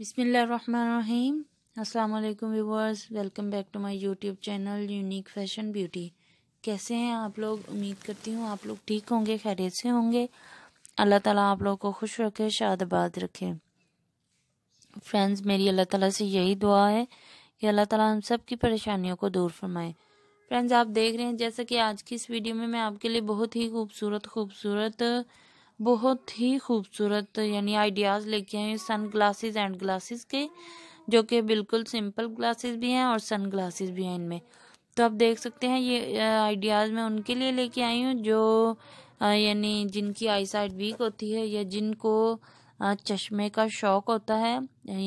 बिसमीम अस्सलाम वालेकुम viewers welcome back to my YouTube channel unique fashion beauty कैसे हैं आप लोग उम्मीद करती हूँ आप लोग ठीक होंगे खैरियत से होंगे अल्लाह ताला आप लोग को खुश रखे शादबाद रखे फ्रेंड्स मेरी अल्लाह ताला से यही दुआ है कि अल्लाह ताला हम सब की परेशानियों को दूर फरमाए फ्रेंड्स आप देख रहे हैं जैसा कि आज की इस वीडियो में मैं आपके लिए बहुत ही खूबसूरत खूबसूरत बहुत ही खूबसूरत यानी आइडियाज़ लेके आए सन ग्लासेस एंड ग्लासेस के जो कि बिल्कुल सिंपल ग्लासेस भी हैं और सन ग्लासेस भी हैं इनमें तो आप देख सकते हैं ये आइडियाज़ मैं उनके लिए लेके आई हूँ जो यानी जिनकी आई साइड वीक होती है या जिनको चश्मे का शौक़ होता है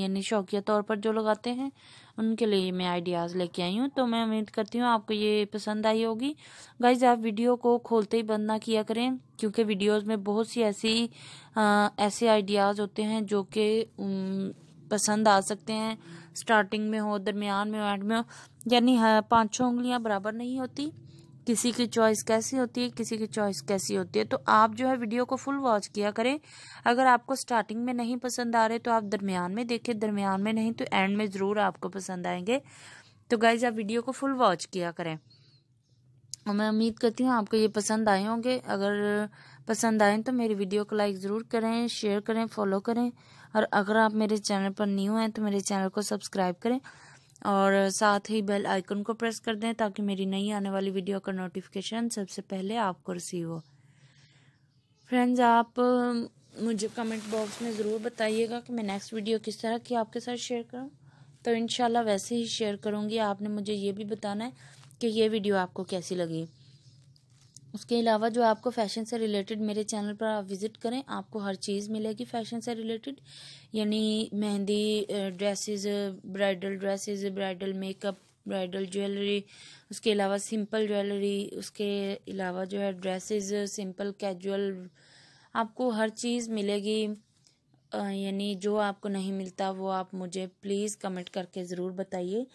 यानी शौकिया तौर पर जो लगाते हैं उनके लिए मैं आइडियाज़ लेके आई हूँ तो मैं उम्मीद करती हूँ आपको ये पसंद आई होगी गाइज आप वीडियो को खोलते ही बंद ना किया करें क्योंकि वीडियोस में बहुत सी ऐसी आ, ऐसे आइडियाज़ होते हैं जो कि पसंद आ सकते हैं स्टार्टिंग में हो दरमियान में हो एंड में हो यानी हाँ, पाँच छः उंगलियाँ बराबर नहीं होती किसी की चॉइस कैसी होती है किसी की चॉइस कैसी होती है तो आप जो है वीडियो को फुल वॉच किया करें अगर आपको स्टार्टिंग में नहीं पसंद आ रहे तो आप दरमियान में देखें दरमियान में नहीं तो एंड में ज़रूर आपको पसंद आएंगे तो गाइज आप वीडियो को फुल वॉच किया करें और मैं उम्मीद करती हूँ आपको ये पसंद आए होंगे अगर पसंद आए तो मेरी वीडियो को लाइक ज़रूर करें शेयर करें फॉलो करें और अगर आप मेरे चैनल पर न्यू हैं तो मेरे चैनल को सब्सक्राइब करें और साथ ही बेल आइकन को प्रेस कर दें ताकि मेरी नई आने वाली वीडियो का नोटिफिकेशन सबसे पहले आपको रिसीव हो फ्रेंड्स आप मुझे कमेंट बॉक्स में ज़रूर बताइएगा कि मैं नेक्स्ट वीडियो किस तरह की आपके साथ शेयर करूं तो इन वैसे ही शेयर करूंगी आपने मुझे ये भी बताना है कि ये वीडियो आपको कैसी लगी उसके अलावा जो आपको फैशन से रिलेटेड मेरे चैनल पर आप विज़िट करें आपको हर चीज़ मिलेगी फैशन से रिलेटेड यानी mehndi dresses bridal dresses bridal makeup bridal jewellery उसके अलावा सिंपल ज्वेलरी उसके अलावा जो है ड्रेसेस सिंपल कैजुअल आपको हर चीज़ मिलेगी यानी जो आपको नहीं मिलता वो आप मुझे प्लीज़ कमेंट करके ज़रूर बताइए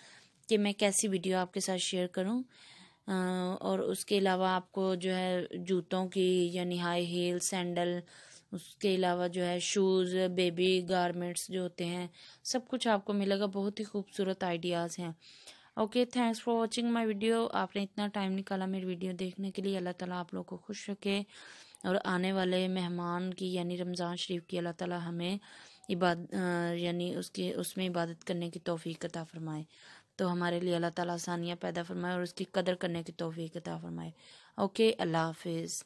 कि मैं कैसी वीडियो आपके साथ शेयर करूँ और उसके अलावा आपको जो है जूतों की यानी हाई हील सैंडल उसके अलावा जो है शूज़ बेबी गारमेंट्स जो होते हैं सब कुछ आपको मिलेगा बहुत ही खूबसूरत आइडियाज़ हैं okay thanks for watching my video आपने इतना टाइम निकाला मेरी वीडियो देखने के लिए अल्लाह ताला आप लोग को खुश रखे और आने वाले मेहमान की यानी रमज़ान शरीफ की अल्लाह ताला हमें इबाद यानी उसके उसमें इबादत करने की तोफ़ी अता फ़रमाए तो हमारे लिए अल्लाह ताला आसानियाँ पैदा फरमाए और उसकी कदर करने की तोफ़ी अता फरमाए ओके अल्लाह हाफिज़